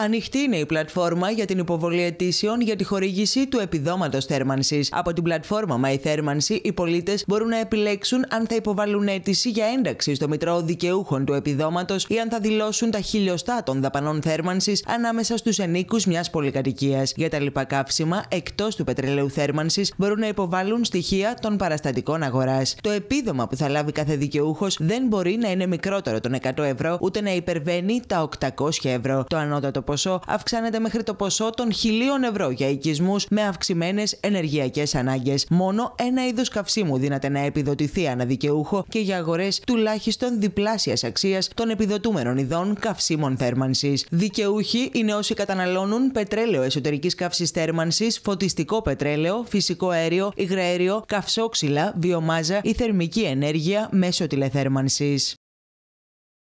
Ανοιχτή είναι η πλατφόρμα για την υποβολή αιτήσεων για τη χορήγηση του επιδόματος θέρμανσης. Από την πλατφόρμα My Thermancy, οι πολίτες μπορούν να επιλέξουν αν θα υποβάλουν αίτηση για ένταξη στο Μητρό Δικαιούχων του Επιδόματος ή αν θα δηλώσουν τα χιλιοστά των δαπανών θέρμανσης ανάμεσα στους ενίκους μιας πολυκατοικίας. Για τα λοιπά καύσιμα, εκτός του πετρελαίου θέρμανσης, μπορούν να υποβάλουν στοιχεία των παραστατικών αγοράς. Το επίδομα που θα λάβει κάθε δικαιούχος δεν μπορεί να είναι μικρότερο των 100 ευρώ ούτε να υπερβαίνει τα 800 ευρώ. Το ανώτατο ποσό αυξάνεται μέχρι το ποσό των χιλίων ευρώ για οικισμούς με αυξημένες ενεργειακές ανάγκες. Μόνο ένα είδος καυσίμου δύναται να επιδοτηθεί αναδικαιούχο και για αγορές τουλάχιστον διπλάσιας αξίας των επιδοτούμενων ειδών καυσίμων θέρμανσης. Δικαιούχοι είναι όσοι καταναλώνουν πετρέλαιο εσωτερικής καύσης θέρμανσης, φωτιστικό πετρέλαιο, φυσικό αέριο, υγραέριο, καυσόξυλα, βιομάζα ή θερμική ενέργεια μέσω τηλεθέρμανσης.